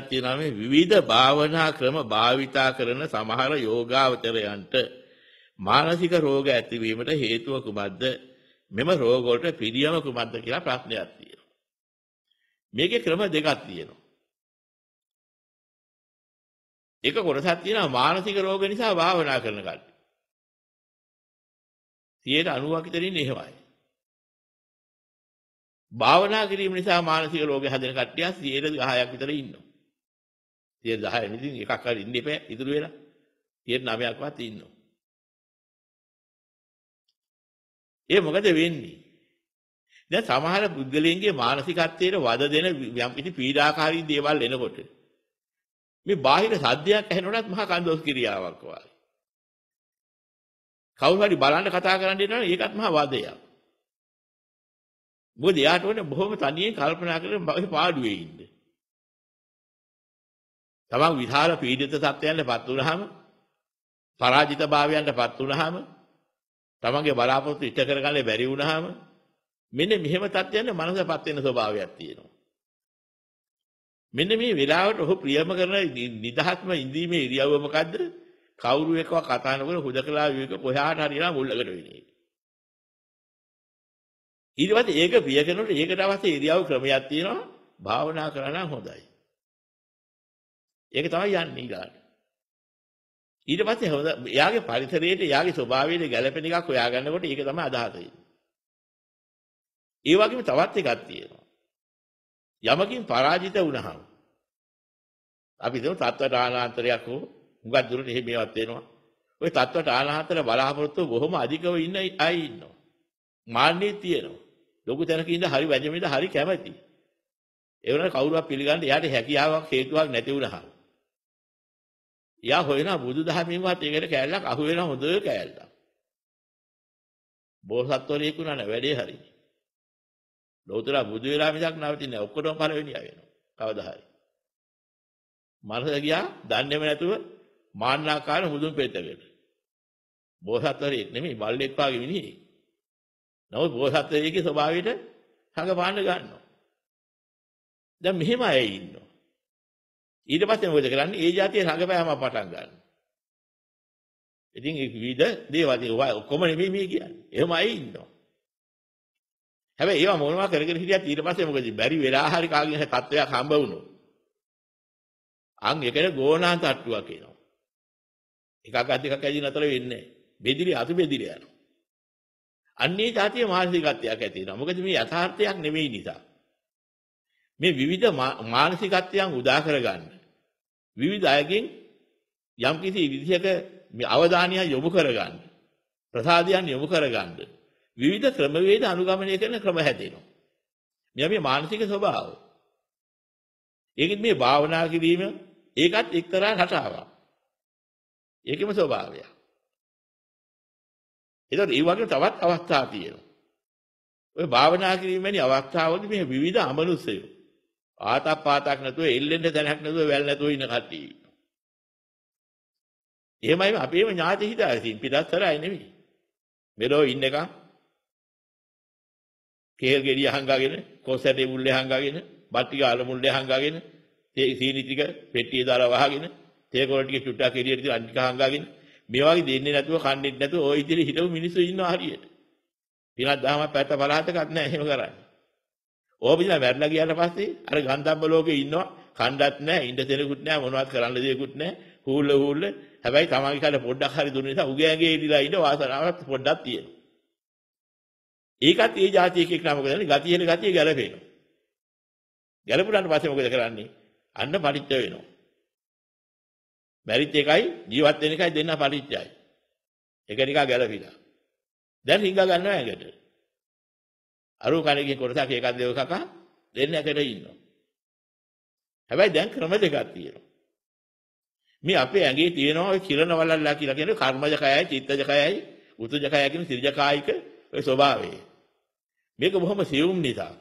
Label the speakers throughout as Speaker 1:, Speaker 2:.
Speaker 1: ක්‍රමයක් තියෙනවා මේ විවිධ භාවනා ක්‍රම භාවිතා කරන සමහර යෝගාවචරයන්ට මානසික රෝග ඇතිවීමට හේතුව කුමක්ද? මෙම රෝග වලට පිළියම කුමක්ද කියලා ප්‍රශ්නයක් තියෙනවා. මේකේ ක්‍රම දෙකක් තියෙනවා. එක කොටසක් තියෙනවා මානසික රෝග නිසා භාවනා කරන කට්ටිය. 90ක් විතර ඉන්නේ එහෙමයි. භාවනා කිරීම නිසා මානසික රෝග හැදෙන කට්ටිය 10%ක් විතර ඉන්නවා. 10 මිදින් එකක් හරි ඉන්න එපා ඉතුරු වෙලා 99ක්වත් ඉන්නවා. ඒ මොකද වෙන්නේ? දැන් සමහර පුද්ගලයන්ගේ මානසිකත්වයට වද දෙන යම් කිසි පීඩාකාරී දේවල් එනකොට මේ බාහිර සද්දයක් ඇහෙනකොටත් මහා කන්දොස් ක්‍රියාවක් වගේ. කවුරු හරි බලන්න කතා කරන්න දෙනවනේ ඒකත් මහා වදයක්. මොකද එයාට ඕනේ බොහොම තනියෙන් කල්පනා කරලා පාඩුවේ ඉන්න. තමන් විහාර පීඩිත තත්ත්වයන්ටපත් වුනහම පරාජිතභාවයන්ටපත් වුනහම තමන්ගේ බලාපොරොත්තු ඉෂ්ට කරගන්න බැරි වුනහම මෙන්න මෙහෙම තත්ත්වයන් මනසපත් වෙන ස්වභාවයක් තියෙනවා. මෙන්න මේ වෙලාවට ඔහු ප්‍රියම කරන නිදහස්ම ඉඳීමේ ඉරියව්ව මොකද්ද? කවුරු එක්කව කතා නොකර හුදකලා විවේක කොහාට හරියලා මුල්ලකට වෙන එක. ඊට පස්සේ ඒක ප්‍රිය කරනකොට ඒකට අවශ්‍ය ඉරියව් ක්‍රමයක් තියෙනවා. භාවනා කරා නම් හොඳයි. ඒක තමයි යන්නේ ඊළඟට. ඊට පස්සේ හොඳ එයාගේ පරිසරයේට එයාගේ ස්වභාවයට ගැළපෙන එකක් හොයාගන්නකොට ඒක තමයි අදහස එන්නේ. ඒ වගේම තවත් එකක් තියෙනවා. යමකින් පරාජිත වුණාම අපි හිතමු තත්වට ආනාන්තරයක් හෝ මුගක් දුරට එහෙ මේවත් වෙනවා. ওই තත්වට ආනාන්තර බලාපොරොත්තු බොහොම අධිකව ඉන්න අය ඉන්නවා. මාන්නේ තියෙනවා. ලොකු තැනක ඉඳ හරි වැජමෙද හරි කැමැති. ඒ වුණාට කවුරුවක් පිළිගන්න එයාට හැකියාවක් හේතුවක් නැති වුණාම එයා හොයනවා බුදුදහමේවත් ඒකට කෑල්ලක් අහු වෙන හොඳ කෑල්ලක්. බෝසත්වරයෙක් වුණා නෑ වැඩේ හරි. ලෝතර බුදු වෙලා මිසක් නවතින්නේ නෑ ඔක්කොටම පළවෙනියා වෙනවා. කවදා හරි. මනස ගියා දන්නේම නැතුව මාන්නාකාර මුදුන් පෙතකට. බෝසත්වරයෙක් නෙමෙයි බල්ලෙක් වගේ මිනිහෙක්. නමුත් බෝසත්වරයෙක්ගේ ස්වභාවයට හඟ පාන්න ගන්නවා. දැන් මෙහෙම අය ඉන්නවා. ඊට පස්සේ මොකද කරන්නේ? ඒ જાතිය රඟපෑම පටන් ගන්නවා. ඉතින් ඒ විවිධ දේවල් ඔක්කොම නෙමෙයි මේ කියන්නේ. එහෙමයි ඉන්නවා. හැබැයි ඒවා මොනවා කරගෙන හිටියත් ඊට පස්සේ මොකද බැරි වෙලා හරි කාගෙන් හරි තත්වයක් හම්බ වුණොත්. අන් එකට ගෝණා තට්ටුවක් එනවා. එකක් අත් එකක් ඇදී නතර වෙන්නේ නැහැ. බෙදිලි අතු බෙදිලි යනවා. අන්නේ જાතිය මානසිකත්වයක් ඇති වෙනවා. මොකද මේ යථාර්ථයක් නෙමෙයි නිසා. මේ විවිධ මානසිකත්වයන් උදා කරගන්න විවිධ අයගෙන් යම්කිසි විදිහක මේ අවධානය යොමු කරගන්න. ප්‍රසාදයන් යොමු කරගන්න. විවිධ ක්‍රමවේද අනුගමනය කරන ක්‍රම හැදෙනවා. මේ අපේ මානසික ස්වභාවය. ඒකෙත් මේ භාවනා කිරීම ඒකත් එක්තරා රටාවක්. ඒකෙම ස්වභාවය. ඒතර ඒ වගේ තවත් අවස්ථා තියෙනවා. ඔය භාවනා කිරීමේදී අවස්ථාවලදී මේ විවිධ අමනුෂ්‍යයෝ ආතක් පාතක් නැතුව එල්ලෙන්න තැනක් නැතුව වැල් නැතුව ඉන්න කට්ටිය. එහෙමයි අපේම ඥාති හිතාගෙන තින් පිටස්තරයි නෙමෙයි. මෙලෝ ඉන්න එකම් කේල් ගෙඩිය හංගාගෙන, කොසැටේ මුල්ලේ හංගාගෙන, බත්තික අල මුල්ලේ හංගාගෙන, තේ සීනි ටික පෙට්ටියේ දාලා වහගෙන, තේ කොළ ටික චුට්ටක් එළියට දාලා අනික හංගාගෙන මේ වගේ දෙන්නේ නැතුව කන්නේ නැතුව ওই ඉදිරියේ හිටපු මිනිස්සු ඉන්නවා හරියට. පිනක් දහම පැත්ත පළාතකත් නැහැ එහෙම කරන්නේ. ඕපිලා වැරලා ගියාට පස්සේ අර ගන්ධම්ම ලෝකේ ඉන්නවා කණ්ඩත් නැහැ ඉන්න දෙනෙකුත් නැහැ මොනවත් කරන්න දෙයක්කුත් නැහැ හූල්ල හූල්ල හැබැයි තමන්ගේ කාලේ පොඩ්ඩක් හරි දුන්න නිසා උගේ ඇඟේ ඉඳලා ඉන්න වාසනාවක් පොඩ්ඩක් තියෙනවා ඒකත් ඒ જાති එකෙක් නම මොකද කරන්නේ ගතියෙන ගතිය ගැලපෙනවා ගැලපුණාට පස්සේ මොකද කරන්නේ අන්න පරිත්‍ය වෙනවා මැරිච් එකයි ජීවත් වෙන එකයි දෙන්න පරිත්‍යයි ඒක නිකා ගැලපිලා දැන් හිඟා ගන්නවා ඇඟට අරු කණගේ කොටසක් එකක් දෙකක් කකා දෙන්න එකට ඉන්නවා. හැබැයි දැන් ක්‍රම දෙකක් තියෙනවා. මේ අපේ ඇඟේ තියෙනවා ඔය කිරණ වලල්ලා කියලා කියන්නේ කර්මජ කයයි චිත්තජ කයයි උතුජ කයයි කියන සිරිජ කායික ඔය ස්වභාවය. මේක බොහොම සියුම් නිසා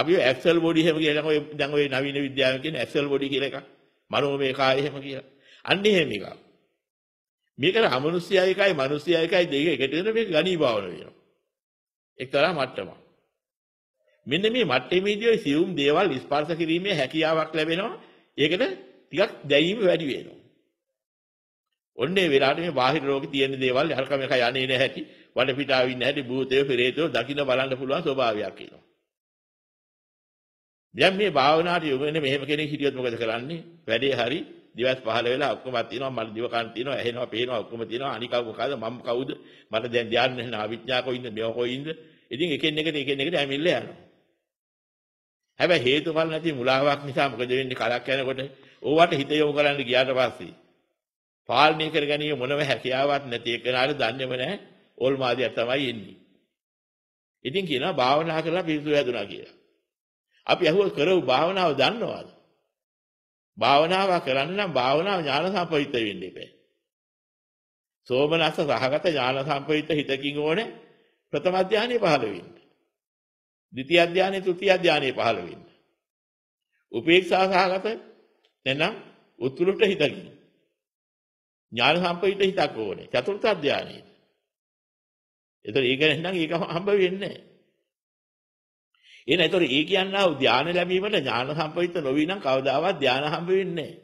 Speaker 1: අපි ඇක්සල් බොඩි එහෙම කියලා ඔය දැන් ඔය නවීන විද්‍යාවෙන් කියන ඇක්සල් බොඩි කියලා එකක් මනෝමය කාය එහෙම කියලා. අන්න එහෙම එකක්. මේකට අමනුෂ්‍යය එකයි මනුෂ්‍යය එකයි දෙක එකට වෙන මේක ගණීභාවන වෙනවා. එක්තරා මට්ටමක්. මෙන්න මේ මට්ටමේදී සියුම් දේවල් ස්පර්ශ කිරීමේ හැකියාවක් ලැබෙනවා. ඒකට ටිකක් දැයීම වැඩි වෙනවා. ඔන්නේ වෙලාවට මේ බාහිර ලෝකේ තියෙන දේවල් හරකම එක යන්නේ නැහැ ඇති. වඩ පිටාවින් නැහැටි භූතය, පෙරේතය දකින්න බලන්න පුළුවන් ස්වභාවයක් එනවා. දැන් මේ භාවනාවට යොමු වෙන්නේ මෙහෙම කෙනෙක් හිටියොත් මොකද කරන්නේ? වැඩේ හරි දිවස් පහළ වෙලා ඔක්කොම තියෙනවා මල් දිව කන් තියෙනවා ඇහෙනවා පේනවා ඔක්කොම තියෙනවා අනිකව මොකද මම කවුද මට දැන් ධ්‍යාන නැහැ අවිඥාකෝ ඉන්න මෙව කොයින්ද ඉතින් එකින් එකට එකින් එකට හැමිල්ල යනවා හැබැයි හේතුඵල නැති මුලාවක් නිසා මොකද වෙන්නේ කලක් යනකොට ඕවට හිත යොමු කරන්න ගියාට පස්සේ පාලනය කර ගැනීම මොනම හැකියාවක් නැති එකනාර දන්නේම නැහැ ඕල්මාදියා තමයි එන්නේ. ඉතින් කියනවා භාවනා කරලා පිසු වැදුනා කියලා. අපි අහුව කරව භාවනාව දන්නවද? භාවනාව කරන්න නම් භාවනාව ඥාන සම්පවිත වෙන්න ඉබේ. සෝමනස්ස සහගත ඥාන සම්පවිත හිතකින් ඕනේ ප්‍රථම ධානයේ පහළ වෙන්න. ද්විතිය ධානයේ තෘතිය ධානයේ පහළ වෙන්න. උපේක්ෂා සහගත එනම් උතුලට හිතකින්. ඥාන සම්පවිත හිතක් ඕනේ. චතුර්ථ ධානයේ. ඒතර ඒක නැත්නම් ඒක හම්බ වෙන්නේ නැහැ. එහෙනම් ඒතොර ඒ කියන්නා වූ ධානය ලැබීමට ඥාන සම්පවිත නොවි නම් කවදාවත් ධාන හම්බ වෙන්නේ නැහැ.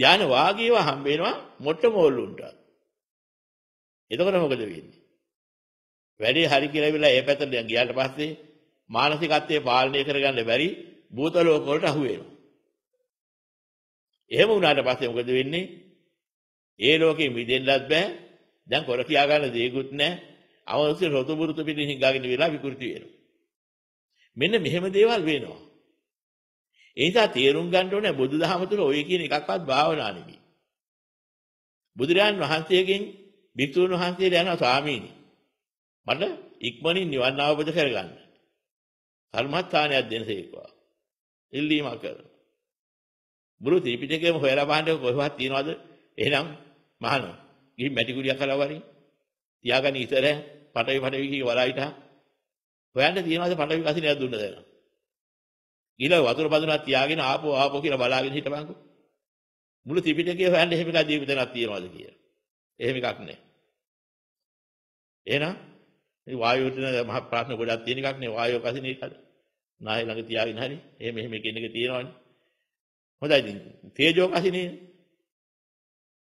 Speaker 1: ධාන වාගේව හම්බ වෙනවා මොට්ට මෝල්ලුන්ට. එතකොට මොකද වෙන්නේ? වැඩේ හරි කියලා වෙලා ඒ පැත්තට ගියාට පස්සේ මානසිකත්වයේ පාලනය කරගන්න බැරි භූත ලෝක වලට අහු වෙනවා. එහෙම වුණාට පස්සේ මොකද වෙන්නේ? ඒ ලෝකෙ මිදෙන්නත් බෑ. දැන් කොර කියා ගන්න දේකුත් නැහැ. අවශ්‍ය රොතු බුරුතු පිටින් හිඟාගෙන වෙලා විකෘති වෙනවා. මෙන්න මෙහෙම දේවල් වෙනවා. ඒ නිසා තේරුම් ගන්න ඕනේ බුදුදහම තුළ ඔය කියන එකක්වත් භාවනා නෙමෙයි. බුදුරජාන් වහන්සේගෙන් බිතුන් වහන්සේට යනවා ස්වාමීනි. මට ඉක්මනින් නිවන් අවබෝධ කරගන්න. කර්මස්ථානයක් දෙනසේකවා. ඉල්ලීමක් කරනවා. මුළු ත්‍රිපිටකයම හොයලා බලන්න කොහෙවත් තියනවද? එහෙනම් මහාන. ගිහින් මැටි කුලියක් කළා වරින්. තියාගන්න ඉතර පටවි පටවි කි වලයිටා හොයන්න තියනවාද පණ්ඩවි වසිනයක් දුන්න දැන. ඊළඟ වතුර බඳුනක් තියාගෙන ආපෝ ආපෝ කියලා බලාගෙන හිටපන්කෝ. මුළු ත්‍රිපිටකය හොයන්න එහෙම එකක් දීපු තැනක් තියනවාද කියලා. එහෙම එකක් නැහැ. එහෙනම් මේ වායුව දෙන මහ ප්‍රශ්න ගොඩක් තියෙන එකක් නේ වායුව කසින එකද. නාය ළඟ තියාගෙන හරි එහෙම එහෙම කියන එක තියෙනවනේ. හොඳයි ඉතින් තේජෝ කසිනේ.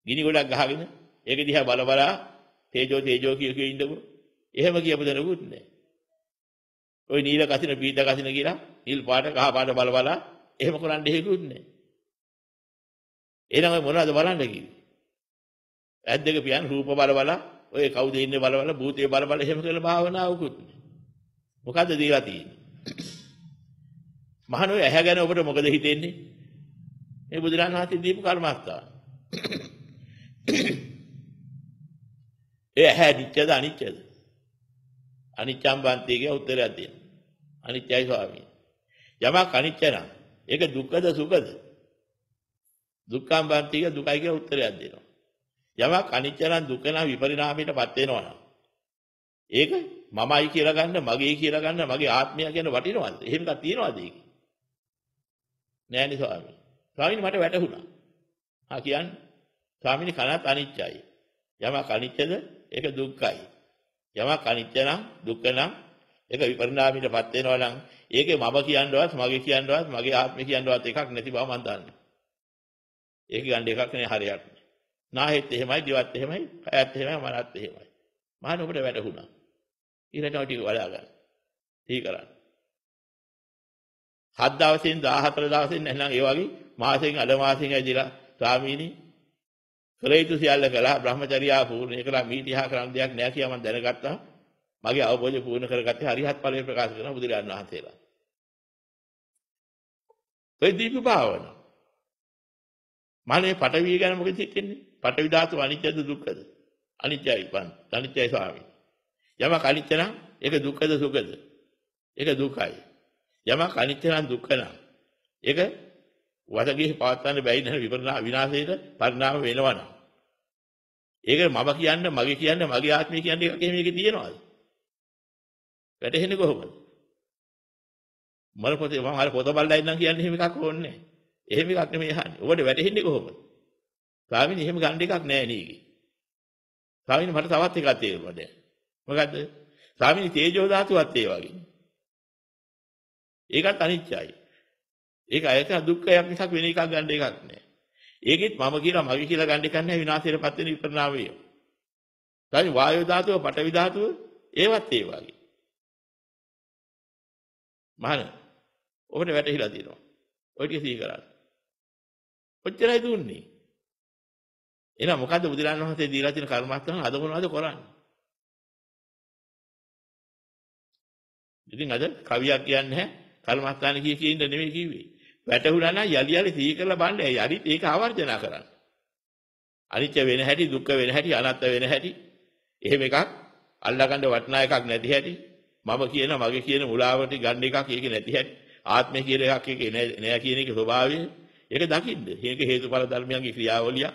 Speaker 1: ගිනි ගොඩක් ගහගෙන ඒක දිහා බල බලා තේජෝ තේජෝ කිය කිය ඉන්නකො. එහෙම කියපු දෙනකුත් නැහැ. ওই නීල කසින පීත කසින කියලා නිල් පාට කහ පාට බල බල එහෙම කරන්න හේකුත් නැහැ. එහෙනම් ඔය මොනවද බලන්න කිව්වේ? ඇද්දක පියන් රූප බල බල ඔය කවුද ඉන්නේ බල බල භූතේ බල බල එහෙම කියලා භාවනාවකුත් නැහැ. මොකද්ද දීලා තියෙන්නේ? මහණෝ ඇහැ ගැන ඔබට මොකද හිතෙන්නේ? මේ බුදුරණන් වහන්සේ දීපු කර්මස්ථාන. ඒ ඇහැ නිත්‍යද අනිත්‍යද? අනිච්චම් බන්ති කියන උත්තරයක් තියෙනවා. අනිත්‍යයි ස්වාමී. යමක් අනිච්ච නම් ඒක දුක්ඛද සුඛද? දුක්ඛම් බන්ති කියන දුකයි කියන උත්තරයක් දෙනවා. යමක් අනිච්ච නම් දුක නම් විපරිණාමයටපත් වෙනවා නම් ඒක මමයි කියලා ගන්න මගේ කියලා ගන්න මගේ ආත්මය කියන වටිනවද? එහෙම එකක් තියනවද ඒක? නෑනේ ස්වාමී. ස්වාමීනි මට වැටහුණා. හා කියන්නේ ස්වාමීනි කනත් අනිච්චයි. යමක් අනිච්චද? ඒක දුක්ඛයි. යමක් අනිත්‍ය නම් දුක්ඛ නම් ඒක විපරිණාමයටපත් වෙනවා නම් ඒකේ මම කියනවත් මගේ කියනවත් මගේ ආත්මේ කියනවත් එකක් නැති බව මම දන්නවා. ඒක ගන්න එකක් නේ හරියක්. නාහෙත් එහෙමයි, දිවත් එහෙමයි, කයත් එහෙමයි, මනත් එහෙමයි. මහාන ඔබට වැටහුණා. ඊළඟට ටික වඩා ගන්න. ඊ කරන්න. හත් දවසින් 14 දවසින් නැත්නම් ඒ වගේ මාසෙකින් අඩ මාසෙකින් ඇවිදලා ස්වාමීනි කළ යුතු සියල්ල කළා බ්‍රහ්මචර්යාව පූර්ණ කළා මීට ඉහා කරන්න දෙයක් නැහැ කියලා මම දැනගත්තා. මගේ අවබෝධය පූර්ණ කරගත්තේ හරිහත් ඵලයේ ප්‍රකාශ කරන බුදුරජාණන් වහන්සේලා. ඔය දීප භාවනාව මානේ පටවිය ගැන මොකද හිතන්නේ? පටවි ධාතු අනිත්‍යද දුක්ඛද? අනිත්‍යයි පන්. අනිත්‍යයි ස්වාමී. යමක අනිත්‍ය නම් ඒක දුක්ඛද සුඛද? ඒක දුකයි. යමක අනිත්‍ය නම් දුක්ඛ නම් ඒක වදගේ පවත්තන්න බැරි නේද විපරණ විනාශයට පරිණාම වෙනවා නම්. ඒක මම කියන්න මගේ කියන්න මගේ ආත්මය කියන්න එකක් මේකේ තියෙනවාද? වැටහෙන්නේ කොහොමද? මම පොතේ මම අර පොත බලලා ඉන්නම් කියන්නේ එහෙම එකක් ඕනේ. එහෙම එකක් නෙමෙයි අහන්නේ. ඔබට වැටහෙන්නේ කොහොමද? ස්වාමීනි එහෙම ගන්න එකක් නෑ නීගේ. ස්වාමීනි මට තවත් එකක් තේරුණා දැන්. මොකද්ද? ස්වාමීනි තේජෝ ධාතුවත් ඒ වගේ. ඒකත් අනිත්‍යයි. ඒක ඇයට දුක්ඛයක් මිසක් වෙන එකක් ගන්න එකක් නෑ. ඒකෙත් මම කියලා මගේ කියලා ගන්න එකක් නැහැ විනාශයටපත් වෙන විපරණාමය. දැන් වායු ධාතුව, පඨවි ධාතුව ඒවත් ඒ වගේ. මහාන ඔබට වැටහිලා තියෙනවා. ඔය ටික සිහි කරලා. ඔච්චරයි දුන්නේ. එහෙනම් මොකද්ද බුදුරජාණන් වහන්සේ දීලා තියෙන කර්මස්ථාන අද මොනවද කරන්නේ? ඉතින් අද කවියක් කියන්නේ නැහැ කර්මස්ථාන කිය කිය ඉන්න නෙමෙයි කිව්වේ. වැටහුණා නම් යලි යලි සිහි කරලා බලන්න ඒ යරිත් ඒක ආවර්ජනා කරන්න. අනිත්‍ය වෙන හැටි, දුක්ඛ වෙන හැටි, අනාත්ම වෙන හැටි. එහෙම එකක් අල්ලගන්න වටනා එකක් නැති හැටි. මම කියන මගේ කියන මුලාවට ගන්න එකක් ඒක නැති හැටි. ආත්මය කියලා එකක් ඒක නෑ කියන එකේ ස්වභාවය. ඒක දකින්න. මේක හේතුඵල ධර්මයන්ගේ ක්‍රියාවලිය.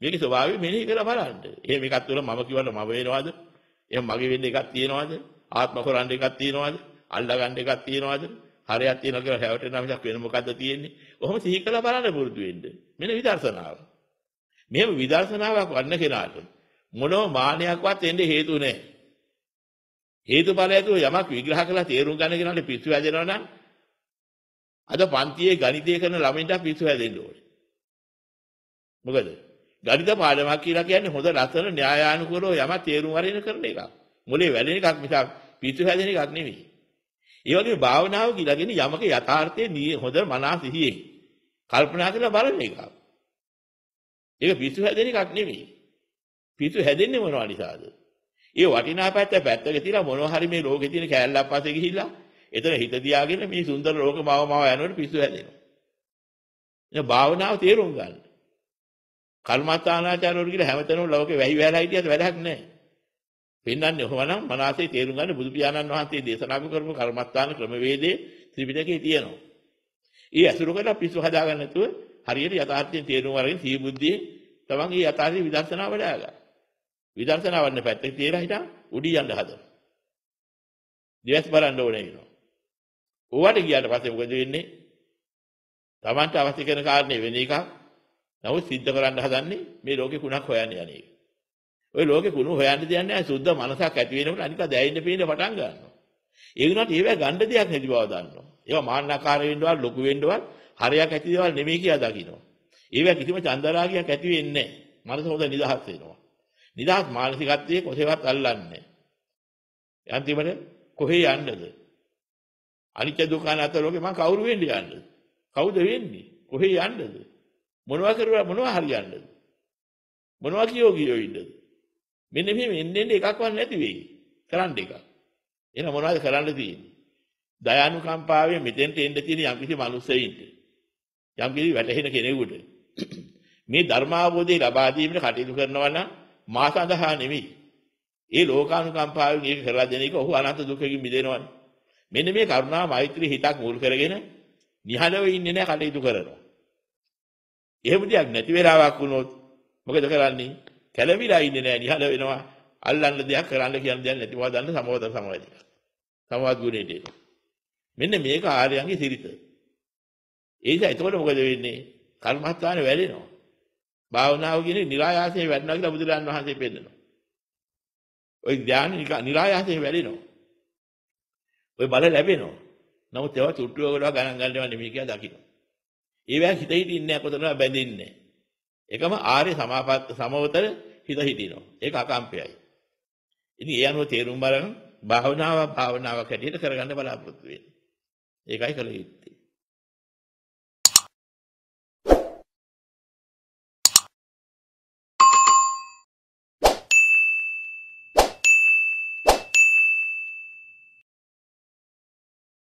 Speaker 1: මේකේ ස්වභාවය මෙනෙහි කරලා බලන්න. එහෙම එකක් තුළ මම කියවට මම වෙනවද? එහෙම මගේ වෙන්න එකක් තියෙනවද? ආත්ම කරන්න එකක් තියෙනවද? අල්ලගන්න එකක් තියෙනවද? හරයක් තියනවා කියලා හැවටෙනා මිසක් වෙන මොකද්ද තියෙන්නේ? ඔහොම සිහි කළා බලන්න පුරුදු වෙන්න. මෙන්න විදර්ශනාව. මෙහෙම විදර්ශනාවක් වන්න කෙනාට මොනෝ මානයක්වත් එන්න හේතු නැහැ. හේතුඵල ඇතුළු යමක් විග්‍රහ කරලා තේරුම් ගන්න කෙනාට පිස්සු වැදෙනවා නම් අද පන්තියේ ගණිතය කරන ළමයින්ට පිස්සු වැදෙන්න ඕනේ. මොකද? ගණිත පාඩමක් කියලා කියන්නේ හොඳ ලස්සන න්‍යායානුකූලව යමක් තේරුම් අරින කරන එකක්. මොලේ වැඩෙන එකක් මිසක් පිස්සු හැදෙන එකක් නෙමෙයි. ඒ වගේම භාවනාව කියලා කියන්නේ යමක යථාර්ථයේ හොඳ මනස සිහියෙන් කල්පනා කරලා බලන එක. ඒක පිසු හැදෙන එකක් නෙමෙයි. පිසු හැදෙන්නේ මොනවා නිසාද? ඒ වටිනා පැත්ත පැත්තක තියලා මොනවා හරි මේ ලෝකේ තියෙන කෑල්ලක් පස්සේ ගිහිල්ලා එතන හිත තියාගෙන මේ සුන්දර ලෝක මව මව යනකොට පිසු හැදෙනවා. ඒක භාවනාව තේරුම් ගන්න. කර්මස්ථානාචාරවල කියලා හැමතැනම ලෝකේ වැහි වැහලා හිටියද වැඩක් නැහැ. පෙන්වන්නේ ඔහොමනම් මනසේ තේරුම් ගන්න බුදු පියාණන් වහන්සේ දේශනා කරපු කර්මස්ථාන ක්‍රමවේදයේ ත්‍රිපිටකයේ තියෙනවා. ඒ අසුර කරලා පිස්සු හදාගන්න නැතුව හරියට යථාර්ථයෙන් තේරුම් අරගෙන සිහි බුද්ධියේ තමන් මේ යථාර්ථයේ විදර්ශනාව වඩා ගන්න. විදර්ශනාවන්න පැත්තට තියලා හිටන් උඩී යන්න හදන. දිවස් බලන්න ඕනේ වෙනවා. ඕවට ගියාට පස්සේ මොකද වෙන්නේ? තමන්ට අවශ්‍ය කරන කාරණේ වෙන එකක්. නමුත් සිද්ධ කරන්න හදන්නේ මේ ලෝකේ කුණක් හොයන්න යන්නේ. ඔය ලෝකේ කුණු හොයන්න දෙයක් නැහැ. සුද්ධ මනසක් ඇති වෙනකොට අනික දැයින්න පේන්න පටන් ගන්නවා. ඒ වුණාට ඒවා ගන්න දෙයක් නැති බව දන්නවා. ඒවා මාන්නාකාර වෙන්නවත් ලොකු වෙන්නවත් හරයක් ඇති දේවල් නෙමෙයි කියලා දකිනවා. ඒවා කිසිම චන්දරාගයක් ඇති වෙන්නේ නැහැ. මනස හොඳ නිදහස් වෙනවා. නිදහස් මානසිකත්වයේ කොහෙවත් අල්ලන්නේ නැහැ. අන්තිමට කොහේ යන්නද? අනිත්‍ය දුක අනාත්ම ලෝකේ මම කවුරු වෙන්න යන්නද? කවුද වෙන්නේ? කොහේ යන්නද? මොනවා කරුවා මොනවා හරි යන්නද? මොනවා කියෝ කියෝ ඉන්නද? මෙන්න මෙහෙම එන්න එන්න එකක්වත් නැති වෙයි. කරන්න එක. එහෙනම් මොනවද කරන්න තියෙන්නේ? දයානුකම්පාවෙන් මෙතෙන්ට එන්න තියෙන යම්කිසි මනුස්සයෙින්ට යම්කිසි වැටහෙන කෙනෙකුට මේ ධර්මාබෝධය ලබා දීමට කටයුතු කරනවා නම් මා සඳහා නෙමෙයි. ඒ ලෝකානුකම්පාවෙන් ඒක කරලා දෙන එක ඔහු අනන්ත දුකකින් මිදෙනවානේ. මෙන්න මේ කරුණා මෛත්‍රී හිතක් මුල් කරගෙන නිහඬව ඉන්නේ නැහැ කටයුතු කරනවා. එහෙම දෙයක් නැති වෙලාවක් වුණොත් මොකද කරන්නේ? කැළඹිලා ඉන්නේ නැහැ නිහල වෙනවා අල්ලන්න දෙයක් කරන්න කියන දෙයක් නැති බව දන්න සමවත සමාධිය. සමවත් ගුණයට එන. මෙන්න මේක ආර්යයන්ගේ සිරිත. ඒක එතකොට මොකද වෙන්නේ? කර්මස්ථාන වැඩෙනවා. භාවනාව කියන්නේ નિરાයාසයෙන් වැඩනවා කියලා බුදුරජාණන් වහන්සේ පෙන්නනවා. ওই ධානය નિરાයාසයෙන් වැඩෙනවා. ওই බල ලැබෙනවා. නමුත් ඒවා චුට්ටුවකට ගණන් ගන්නවා නෙමෙයි කියලා දකින්න. ඒවා හිතේ ඉන්නේ නැහැ කොතනවත් බැඳෙන්නේ නැහැ. එකම ආර්ය සමාපත් සමවතර හිත හිටිනවා. ඒක අකම්පයයි. ඉතින් ඒ අනුව තේරුම් බලන භාවනාව භාවනාවක් හැටියට කරගන්න බලාපොරොත්තු වෙන්න. ඒකයි කළ යුත්තේ.